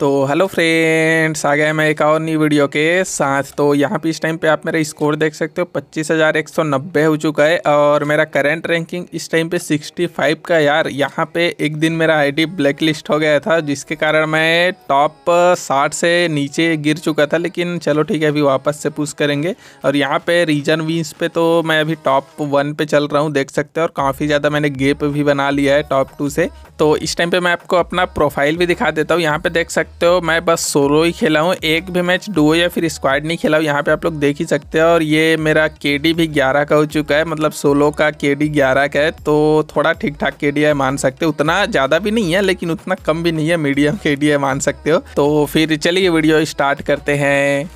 तो hello friends आ गया मैं एक और नई वीडियो के साथ तो यहाँ पे इस टाइम पे आप मेरा स्कोर देख सकते हो पच्चीस हज़ार एक सौ नब्बे हो चुका है और मेरा करंट रैंकिंग इस टाइम पे सिक्सटी फाइव का यार यहाँ पे एक दिन मेरा आईडी ब्लैक लिस्ट हो गया था जिसके कारण मैं टॉप साठ से नीचे गिर चुका था लेकिन चलो ठीक है अभी वापस से पुश करेंगे और यहाँ पर रीजन वीन्स पे तो मैं अभी टॉप वन पर चल रहा हूँ देख सकते हो और काफ़ी ज़्यादा मैंने गेप भी बना लिया है टॉप टू से तो इस टाइम पर मैं आपको अपना प्रोफाइल भी दिखा देता हूँ यहाँ पर देख सकते सकते हो मैं बस सोलो ही खेला हूँ एक भी मैच डुओ या फिर स्क्वाड नहीं खेला हूँ यहाँ पे आप लोग देख ही सकते हो और ये मेरा के भी ग्यारह का हो चुका है मतलब सोलो का के डी ग्यारह का है तो थोड़ा ठीक ठाक के डी है मान सकते हो उतना ज़्यादा भी नहीं है लेकिन उतना कम भी नहीं है मीडियम के डी है मान सकते हो तो फिर चलिए वीडियो स्टार्ट करते हैं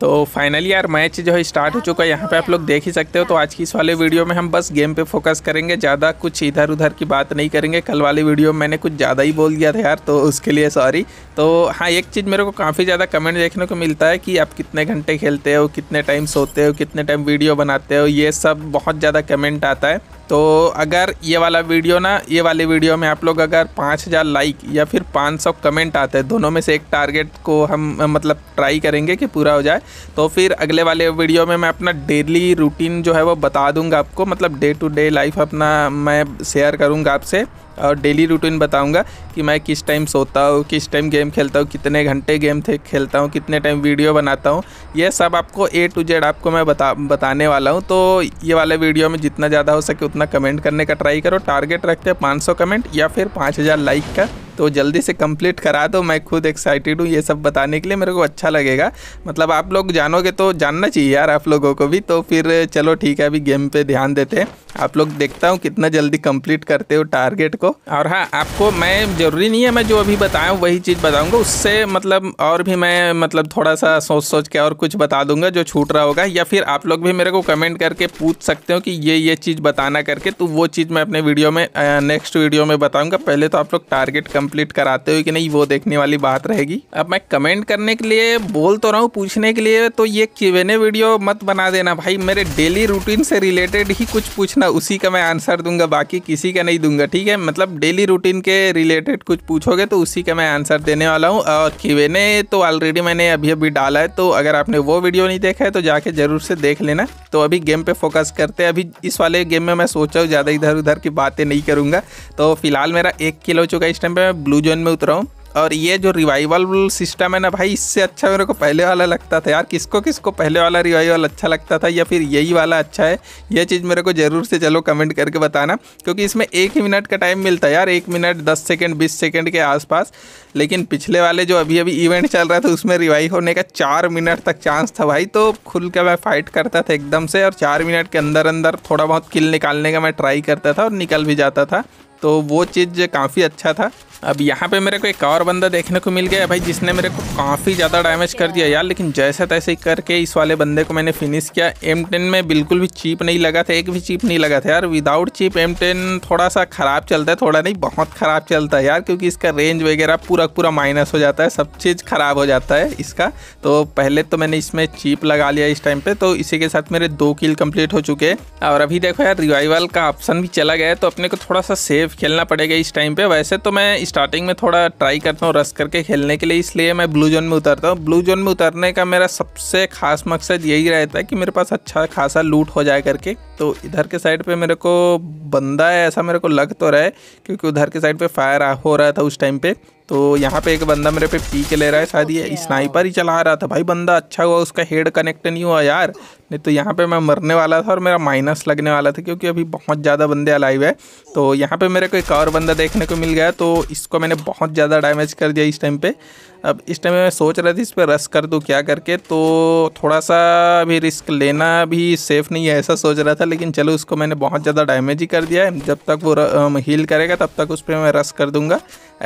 तो फाइनली यार मैच जो है स्टार्ट हो चुका है यहाँ पे आप लोग देख ही सकते हो तो आज की इस वाले वीडियो में हम बस गेम पे फोकस करेंगे ज़्यादा कुछ इधर उधर की बात नहीं करेंगे कल वाले वीडियो में मैंने कुछ ज़्यादा ही बोल दिया था यार तो उसके लिए सॉरी तो हाँ एक चीज़ मेरे को काफ़ी ज़्यादा कमेंट देखने को मिलता है कि आप कितने घंटे खेलते हो कितने टाइम सोते हो कितने टाइम वीडियो बनाते हो ये सब बहुत ज़्यादा कमेंट आता है तो अगर ये वाला वीडियो ना ये वाली वीडियो में आप लोग अगर पाँच हज़ार लाइक या फिर पाँच सौ कमेंट आते हैं दोनों में से एक टारगेट को हम मतलब ट्राई करेंगे कि पूरा हो जाए तो फिर अगले वाले वीडियो में मैं अपना डेली रूटीन जो है वो बता दूंगा आपको मतलब डे टू डे लाइफ अपना मैं शेयर करूँगा आपसे और डेली रूटीन बताऊंगा कि मैं किस टाइम सोता हूँ किस टाइम गेम खेलता हूँ कितने घंटे गेम थे खेलता हूँ कितने टाइम वीडियो बनाता हूँ ये सब आपको ए टू जेड आपको मैं बता बताने वाला हूँ तो ये वाले वीडियो में जितना ज़्यादा हो सके उतना कमेंट करने का ट्राई करो टारगेट रखते हैं पाँच कमेंट या फिर पाँच लाइक का तो जल्दी से कंप्लीट करा दो मैं खुद एक्साइटेड हूँ ये सब बताने के लिए मेरे को अच्छा लगेगा मतलब आप लोग जानोगे तो जानना चाहिए यार आप लोगों को भी तो फिर चलो ठीक है अभी गेम पे ध्यान देते हैं आप लोग देखता हूँ कितना जल्दी कंप्लीट करते हो टारगेट को और हाँ आपको मैं ज़रूरी नहीं है मैं जो अभी बताया वही चीज़ बताऊँगा उससे मतलब और भी मैं मतलब थोड़ा सा सोच सोच के और कुछ बता दूंगा जो छूट रहा होगा या फिर आप लोग भी मेरे को कमेंट करके पूछ सकते हो कि ये ये चीज़ बताना करके तो वो चीज़ मैं अपने वीडियो में नेक्स्ट वीडियो में बताऊँगा पहले तो आप लोग टारगेट कम कंप्लीट कराते हो कि नहीं वो देखने वाली बात रहेगी अब मैं कमेंट करने के लिए बोल तो रहा हूँ पूछने के लिए तो ये क्यूएनए वीडियो मत बना देना भाई मेरे डेली रूटीन से रिलेटेड ही कुछ पूछना उसी का मैं आंसर दूंगा बाकी किसी का नहीं दूंगा ठीक है मतलब डेली रूटीन के रिलेटेड कुछ पूछोगे तो उसी का मैं आंसर देने वाला हूँ और क्यूएनए तो ऑलरेडी मैंने अभी अभी डाला है तो अगर आपने वो वीडियो नहीं देखा है तो जाके ज़रूर से देख लेना तो अभी गेम पे फोकस करते हैं अभी इस वाले गेम में मैं सोचा हूँ ज़्यादा इधर उधर की बातें नहीं करूँगा तो फिलहाल मेरा एक किलो चुका है इस टाइम पर मैं मैं ब्लू जोन में उतरा हूँ और ये जो रिवाइवल सिस्टम है ना भाई इससे अच्छा मेरे को पहले वाला लगता था यार किसको किसको पहले वाला रिवाइवल अच्छा लगता था या फिर यही वाला अच्छा है ये चीज़ मेरे को ज़रूर से चलो कमेंट करके बताना क्योंकि इसमें एक ही मिनट का टाइम मिलता है यार एक मिनट दस सेकेंड बीस सेकेंड के आसपास लेकिन पिछले वाले जो अभी अभी इवेंट चल रहा था उसमें रिवाइव होने का चार मिनट तक चांस था भाई तो खुल के मैं फ़ाइट करता था एकदम से और चार मिनट के अंदर अंदर थोड़ा बहुत किल निकालने का मैं ट्राई करता था और निकल भी जाता था तो वो चीज़ काफ़ी अच्छा था अब यहाँ पे मेरे को एक और बंदा देखने को मिल गया भाई जिसने मेरे को काफ़ी ज़्यादा डैमेज कर दिया यार लेकिन जैसे तैसे ही करके इस वाले बंदे को मैंने फिनिश किया एम टेन में बिल्कुल भी चीप नहीं लगा था एक भी चीप नहीं लगा था यार विदाउट चीप एम टेन थोड़ा सा ख़राब चलता है थोड़ा नहीं बहुत ख़राब चलता है यार क्योंकि इसका रेंज वगैरह पूरा पूरा माइनस हो जाता है सब चीज़ ख़राब हो जाता है इसका तो पहले तो मैंने इसमें चीप लगा लिया इस टाइम पर तो इसी के साथ मेरे दो किल कम्प्लीट हो चुके हैं और अभी देखो यार रिवाइवल का ऑप्शन भी चला गया है तो अपने को थोड़ा सा सेफ खेलना पड़ेगा इस टाइम पर वैसे तो मैं इस स्टार्टिंग में थोड़ा ट्राई करता हूँ रस करके खेलने के लिए इसलिए मैं ब्लू जोन में उतरता हूँ ब्लू जोन में उतरने का मेरा सबसे खास मकसद यही रहता है कि मेरे पास अच्छा खासा लूट हो जाए करके तो इधर के साइड पे मेरे को बंदा है ऐसा मेरे को लग तो रहा है क्योंकि उधर के साइड पे फायर हो रहा था उस टाइम पे तो यहाँ पे एक बंदा मेरे पे पी के ले रहा है शायद ये स्नाइपर ही चला रहा था भाई बंदा अच्छा हुआ उसका हेड कनेक्ट नहीं हुआ यार नहीं तो यहाँ पे मैं मरने वाला था और मेरा माइनस लगने वाला था क्योंकि अभी बहुत ज़्यादा बंदे अलाइव है तो यहाँ पे मेरे को एक और बंदा देखने को मिल गया तो इसको मैंने बहुत ज़्यादा डैमेज कर दिया इस टाइम पर अब इस टाइम मैं सोच रहा था इस पर रस कर दूँ क्या करके तो थोड़ा सा भी रिस्क लेना भी सेफ़ नहीं है ऐसा सोच रहा था लेकिन चलो उसको मैंने बहुत ज़्यादा डैमेज ही कर दिया है जब तक वो हील करेगा तब तक उस पर मैं रस कर दूँगा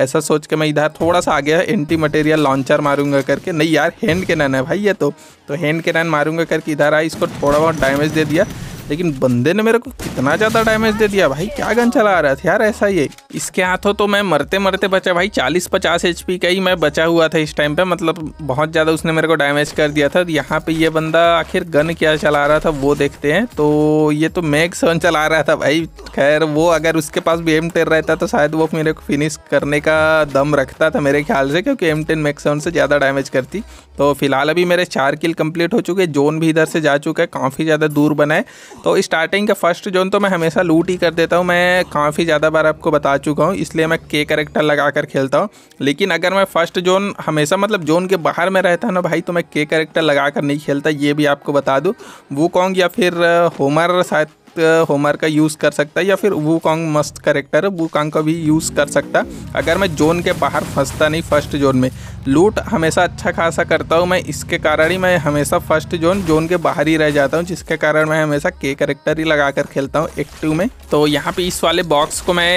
ऐसा सोच के मैं इधर थोड़ा सा आ गया एंटी मटेरियल लॉन्चर मारूंगा करके नहीं यार हैंड के नन है भाई ये तो, तो हैंड के नन मारूंगा करके इधर आई इसको थोड़ा बहुत डैमेज दे दिया लेकिन बंदे ने मेरे को कितना ज़्यादा डैमेज दे दिया भाई क्या गन चला रहा था यार ऐसा ये इसके हाथों तो मैं मरते मरते बचा भाई चालीस पचास एच का ही मैं बचा हुआ था इस टाइम पे मतलब बहुत ज़्यादा उसने मेरे को डैमेज कर दिया था यहाँ पे ये बंदा आखिर गन क्या चला रहा था वो देखते हैं तो ये तो मैग सन चला रहा था भाई खैर वो अगर उसके पास भी एम टेन रहता तो शायद वो मेरे को फिनिश करने का दम रखता था मेरे ख्याल से क्योंकि एम टेन मैग सेवन से ज़्यादा डैमेज करती तो फिलहाल अभी मेरे चार किल कंप्लीट हो चुके जोन भी इधर से जा चुका है काफ़ी ज़्यादा दूर बनाए तो स्टार्टिंग का फर्स्ट जोन तो मैं हमेशा लूट ही कर देता हूँ मैं काफ़ी ज़्यादा बार आपको बता चुका हूँ इसलिए मैं के करेक्टर लगा कर खेलता हूँ लेकिन अगर मैं फर्स्ट जोन हमेशा मतलब जोन के बाहर में रहता ना भाई तो मैं के करेक्टर लगा कर नहीं खेलता ये भी आपको बता दूँ वूकॉन्ग या फिर होमर शायद मस्त uh, होमर का यूज़ कर सकता है या फिर वो कॉन्ग मस्त करेक्टर है वो कॉन्ग का भी यूज़ कर सकता अगर मैं जोन के बाहर फंसता नहीं फर्स्ट जोन में लूट हमेशा अच्छा खासा करता हूँ मैं इसके कारण ही मैं हमेशा फर्स्ट जोन जोन के बाहर ही रह जाता हूँ जिसके कारण मैं हमेशा के करेक्टर ही लगा कर खेलता हूँ एक्टिव में तो यहाँ पर इस वाले बॉक्स को मैं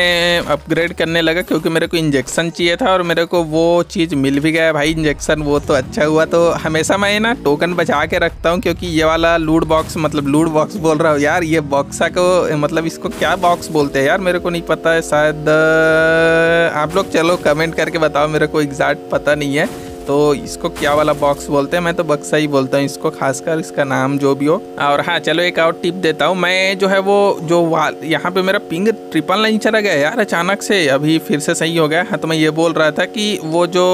अपग्रेड करने लगा क्योंकि मेरे को इंजेक्शन चाहिए था और मेरे को वो चीज़ मिल भी गया भाई इंजेक्शन वो तो अच्छा हुआ तो हमेशा मैं ना टोकन बचा के रखता हूँ क्योंकि ये वाला लूट बॉक्स मतलब लूट बॉक्स बोल रहा हूँ यार ये बॉक्स बक्सा को तो, मतलब इसको क्या बॉक्स बोलते हैं यार मेरे को नहीं पता है शायद आप लोग चलो कमेंट करके बताओ मेरे को एग्जैक्ट पता नहीं है तो इसको क्या वाला बॉक्स बोलते हैं मैं तो बक्सा ही बोलता हूँ इसको खासकर इसका नाम जो भी हो और हाँ चलो एक और टिप देता हूँ मैं जो है वो जो वाल यहाँ पे मेरा पिंग ट्रिपल नहीं चला गया यार अचानक से अभी फिर से सही हो गया हाँ तो मैं ये बोल रहा था कि वो जो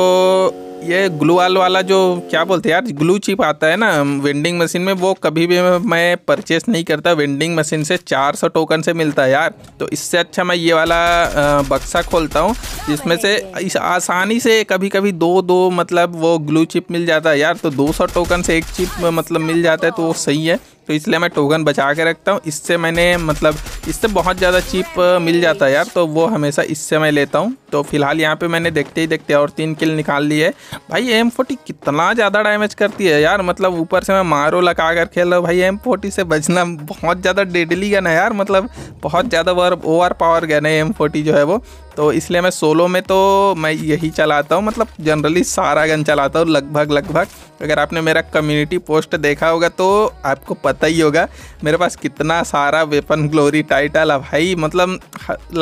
ये ग्लू वाल वाला जो क्या बोलते हैं यार ग्लू चिप आता है ना वेंडिंग मशीन में वो कभी भी मैं परचेस नहीं करता वेंडिंग मशीन से 400 टोकन से मिलता है यार तो इससे अच्छा मैं ये वाला बक्सा खोलता हूँ जिसमें से इस आसानी से कभी कभी दो दो मतलब वो ग्लू चिप मिल जाता है यार तो 200 टोकन से एक चिप मतलब मिल जाता है तो वो सही है तो इसलिए मैं टोकन बचा के रखता हूँ इससे मैंने मतलब इससे बहुत ज़्यादा चीप uh, मिल जाता है यार तो वो हमेशा इससे मैं लेता हूँ तो फिलहाल यहाँ पे मैंने देखते ही देखते और तीन किल निकाल लिए भाई एम फोर्टी कितना ज़्यादा डैमेज करती है यार मतलब ऊपर से मैं मारो लगा कर खेल रहा हूँ भाई एम फोर्टी से बचना बहुत ज़्यादा डेडली गन है यार मतलब बहुत ज़्यादा ओवर पावर गन है एम फोर्टी जो है वो तो इसलिए मैं सोलो में तो मैं यही चलाता हूँ मतलब जनरली सारा गन चलाता हूँ लगभग लगभग अगर आपने मेरा कम्युनिटी पोस्ट देखा होगा तो आपको पता ही होगा मेरे पास कितना सारा वेपन ग्लोरी टाइटल है भाई मतलब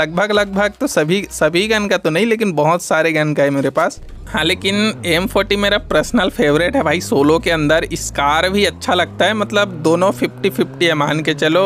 लगभग लगभग तो सभी सभी गन का तो नहीं लेकिन बहुत सारे गन का है मेरे पास हाँ लेकिन एम फोर्टी मेरा पर्सनल फेवरेट है भाई सोलो के अंदर स्कार भी अच्छा लगता है मतलब दोनों फिफ्टी फिफ्टी है मान के चलो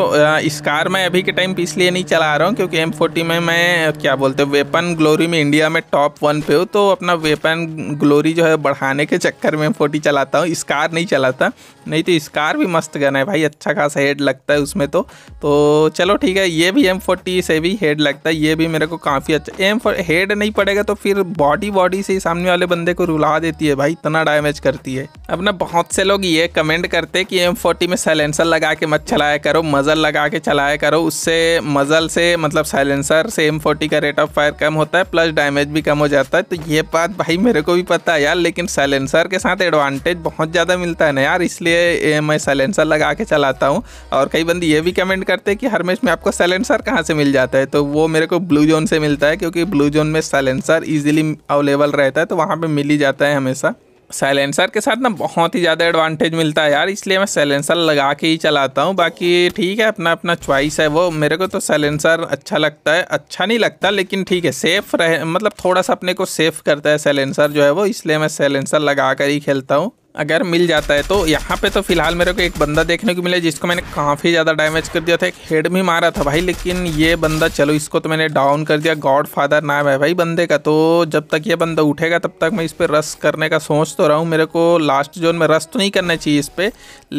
स्कार मैं अभी के टाइम इसलिए नहीं चला रहा हूँ क्योंकि एम फोर्टी में मैं क्या बोलते हैं वेपन ग्लोरी में इंडिया में टॉप वन पे हूँ तो अपना वेपन ग्लोरी जो है बढ़ाने के चक्कर में एम फोर्टी चलाता हूँ स्कार नहीं चलाता नहीं तो स्कार भी मस्त गन है भाई अच्छा खासा हेड लगता है उसमें तो तो चलो ठीक है ये भी एम फोर्टी से भी हेड लगता है ये भी मेरे को काफ़ी अच्छा एम हेड नहीं पड़ेगा तो फिर बॉडी बॉडी से ही सामने वाले बंदे को रुला देती है भाई इतना डैमेज करती है अब ना बहुत से लोग ये कमेंट करते कि एम फोर्टी में साइलेंसर लगा के मत चलाया करो मज़ल लगा के चलाया करो उससे मज़ल से मतलब साइलेंसर से एम फोर्टी का रेट ऑफ फायर कम होता है प्लस डैमेज भी कम हो जाता है तो ये बात भाई मेरे को भी पता है यार लेकिन साइलेंसर के साथ एडवांटेज बहुत ज़्यादा मिलता है ना यार इसलिए मैं साइलेंसर लगा के चलाता हूँ और कई बंद ये भी कमेंट करते हैं कि हर में आपको साइलेंसर कहाँ से मिल जाता है तो वो मेरे को ब्लू जोन से मिलता है क्योंकि ब्लू जोन में साइलेंसर ईजिली अवेलेबल रहता है तो वहाँ पर मिल ही जाता है हमेशा साइलेंसर के साथ ना बहुत ही ज़्यादा एडवांटेज मिलता है यार इसलिए मैं साइलेंसर लगा के ही चलाता हूँ बाकी ठीक है अपना अपना चॉइस है वो मेरे को तो साइलेंसर अच्छा लगता है अच्छा नहीं लगता लेकिन ठीक है सेफ़ रहे मतलब थोड़ा सा अपने को सेफ़ करता है साइलेंसर जो है वो इसलिए मैं साइलेंसर लगा कर ही खेलता हूँ अगर मिल जाता है तो यहाँ पे तो फिलहाल मेरे को एक बंदा देखने को मिला जिसको मैंने काफ़ी ज़्यादा डैमेज कर दिया था एक हेड भी मारा था भाई लेकिन ये बंदा चलो इसको तो मैंने डाउन कर दिया गॉड फादर नाम है भाई बंदे का तो जब तक ये बंदा उठेगा तब तक मैं इस पर रस करने का सोच तो रहा हूँ मेरे को लास्ट जोन में रस तो नहीं करना चाहिए इस पर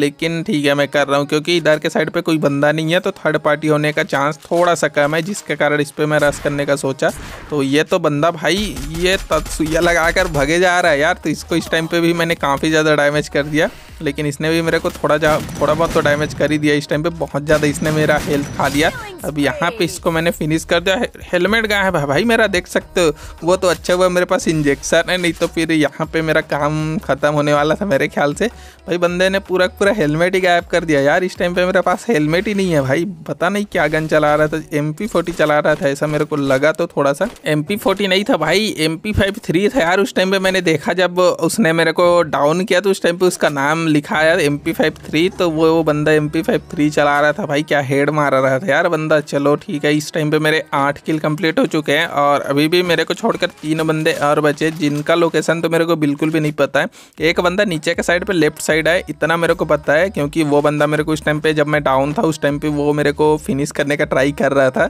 लेकिन ठीक है मैं कर रहा हूँ क्योंकि इधर के साइड पर कोई बंदा नहीं है तो थर्ड पार्टी होने का चांस थोड़ा सा कम है जिसके कारण इस पर मैं रस करने का सोचा तो ये तो बंदा भाई ये तत्सुया लगा भगे जा रहा है यार तो इसको इस टाइम पर भी मैंने काफ़ी ज़्यादा डैमेज कर दिया लेकिन इसने भी मेरे को थोड़ा जा थोड़ा बहुत तो डैमेज कर ही दिया इस टाइम पे बहुत ज़्यादा इसने मेरा हेल्थ खा दिया अब यहाँ पे इसको मैंने फिनिश कर दिया हेलमेट गया है भाई मेरा देख सकते हो वो तो अच्छा हुआ मेरे पास इंजेक्शन है नहीं तो फिर यहाँ पे मेरा काम ख़त्म होने वाला था मेरे ख्याल से भाई बंदे ने पूरा पूरा हेलमेट ही गायब कर दिया यार इस टाइम पे मेरे पास हेलमेट ही नहीं है भाई पता नहीं क्या गन चला रहा था एम पी फोर्टी चला रहा था ऐसा मेरे को लगा तो थोड़ा सा एम पी नहीं था भाई एम पी फाइव थ्री था यार उस टाइम पे मैंने देखा जब उसने मेरे को डाउन किया तो उस टाइम पे उसका नाम लिखा यार एम पी फाइव थ्री तो वो बंदा एम पी फाइव थ्री चला रहा था भाई क्या हेड मारा रहा था यार बंदा बंदा चलो ठीक है इस टाइम पे मेरे आठ किल कंप्लीट हो चुके हैं और अभी भी मेरे को छोड़कर तीन बंदे और बचे जिनका लोकेशन तो मेरे को बिल्कुल भी नहीं पता है एक बंदा नीचे के साइड पर लेफ्ट साइड है इतना मेरे को पता है क्योंकि वो बंदा मेरे को इस टाइम पर जब मैं डाउन था उस टाइम पर वो मेरे को फिनिश करने का ट्राई कर रहा था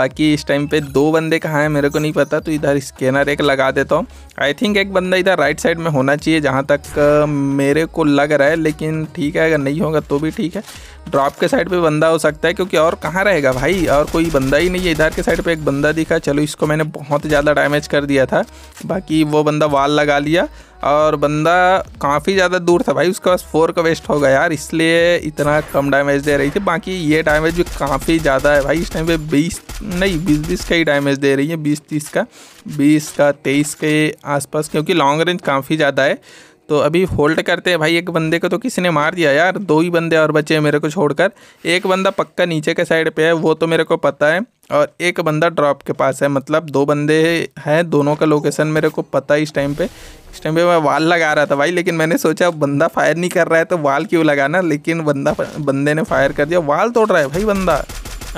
बाकी इस टाइम पर दो बंदे कहाँ हैं मेरे को नहीं पता तो इधर स्कैनर एक लगा देता हूँ आई थिंक एक बंदा इधर राइट साइड में होना चाहिए जहाँ तक मेरे को लग रहा है लेकिन ठीक है अगर नहीं होगा तो भी ठीक है ड्रॉप के साइड पे बंदा हो सकता है क्योंकि और कहाँ रहेगा भाई और कोई बंदा ही नहीं है इधर के साइड पे एक बंदा दिखा चलो इसको मैंने बहुत ज़्यादा डैमेज कर दिया था बाकी वो बंदा वाल लगा लिया और बंदा काफ़ी ज़्यादा दूर था भाई उसके पास फोर का वेस्ट हो गया यार इसलिए इतना कम डैमेज दे रही थी बाकी ये डैमेज भी काफ़ी ज़्यादा है भाई इस टाइम पे बीस नहीं बीस बीस का ही डैमेज दे रही है बीस तीस का बीस का तेईस के आसपास क्योंकि लॉन्ग रेंज काफ़ी ज़्यादा है तो अभी होल्ड करते हैं भाई एक बंदे को तो किसी ने मार दिया यार दो ही बंदे और बचे हैं मेरे को छोड़कर एक बंदा पक्का नीचे के साइड पे है वो तो मेरे को पता है और एक बंदा ड्रॉप के पास है मतलब दो बंदे हैं दोनों का लोकेशन मेरे को पता है इस टाइम पे इस टाइम पे मैं वाल लगा रहा था भाई लेकिन मैंने सोचा बंदा फायर नहीं कर रहा है तो वाल क्यों लगाना लेकिन बंदा बंदे ने फायर कर दिया वाल तोड़ रहा है भाई बंदा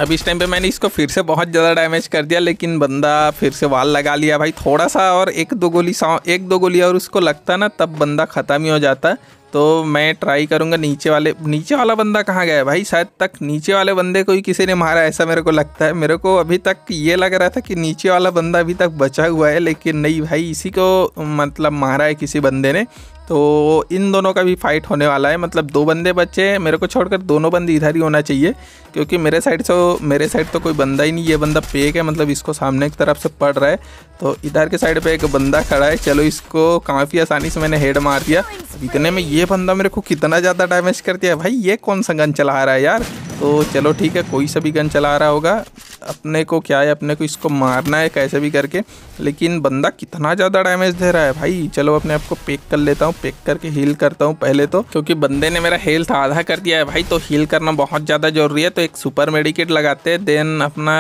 अब इस टाइम पे मैंने इसको फिर से बहुत ज़्यादा डैमेज कर दिया लेकिन बंदा फिर से वाल लगा लिया भाई थोड़ा सा और एक दो गोली सा एक दो गोली और उसको लगता ना तब बंदा ख़त्म ही हो जाता तो मैं ट्राई करूँगा नीचे वाले नीचे वाला बंदा कहाँ गया भाई शायद तक नीचे वाले बंदे को ही किसी ने मारा ऐसा मेरे को लगता है मेरे को अभी तक ये लग रहा था कि नीचे वाला बंदा अभी तक बचा हुआ है लेकिन नहीं भाई इसी को मतलब मारा है किसी बंदे ने तो इन दोनों का भी फाइट होने वाला है मतलब दो बंदे बचे हैं मेरे को छोड़कर दोनों बंदे इधर ही होना चाहिए क्योंकि मेरे साइड से मेरे साइड तो कोई बंदा ही नहीं ये बंदा पेक है मतलब इसको सामने की तरफ से पड़ रहा है तो इधर के साइड पे एक बंदा खड़ा है चलो इसको काफ़ी आसानी से मैंने हेड मार दिया इतने में ये बंदा मेरे को कितना ज़्यादा डैमेज कर दिया भाई ये कौन सा गन चला रहा है यार तो चलो ठीक है कोई सा भी गन चला रहा होगा अपने को क्या है अपने को इसको मारना है कैसे भी करके लेकिन बंदा कितना ज़्यादा डैमेज दे रहा है भाई चलो अपने आप को पेक कर लेता हूँ पेक करके हील करता हूँ पहले तो क्योंकि बंदे ने मेरा हेल्थ तो आधा कर दिया है भाई तो हील करना बहुत ज़्यादा ज़रूरी है तो एक सुपर मेडिकेट लगाते हैं देन अपना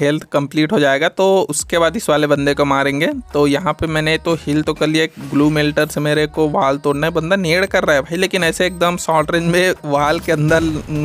हेल्थ कंप्लीट हो जाएगा तो उसके बाद इस वाले बंदे को मारेंगे तो यहाँ पे मैंने तो हील तो कर लिया ग्लू मेल्टर से मेरे को वाल तोड़ना है बंदा नेड़ कर रहा है भाई लेकिन ऐसे एकदम शॉर्ट रेंज में वाल के अंदर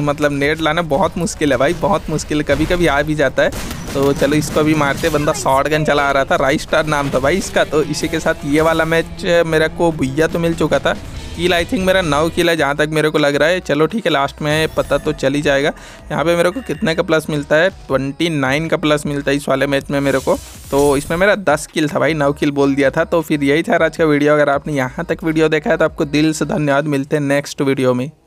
मतलब नेड़ लाना बहुत मुश्किल है भाई बहुत मुश्किल कभी कभी आ भी जाता है तो चलो इसको भी मारते बंदा शॉर्ट गन चला आ रहा था राइस स्टार नाम था भाई इसका तो इसी के साथ ये वाला मैच मेरे को भैया तो मिल चुका था किल आई थिंक मेरा नौ किल है जहाँ तक मेरे को लग रहा है चलो ठीक है लास्ट में पता तो चल ही जाएगा यहाँ पे मेरे को कितने का प्लस मिलता है ट्वेंटी नाइन का प्लस मिलता है इस वाले मैच में मेरे को तो इसमें मेरा दस किल था भाई नौ किल बोल दिया था तो फिर यही था आज का वीडियो अगर आपने यहाँ तक वीडियो देखा है तो आपको दिल से धन्यवाद मिलते हैं नेक्स्ट वीडियो में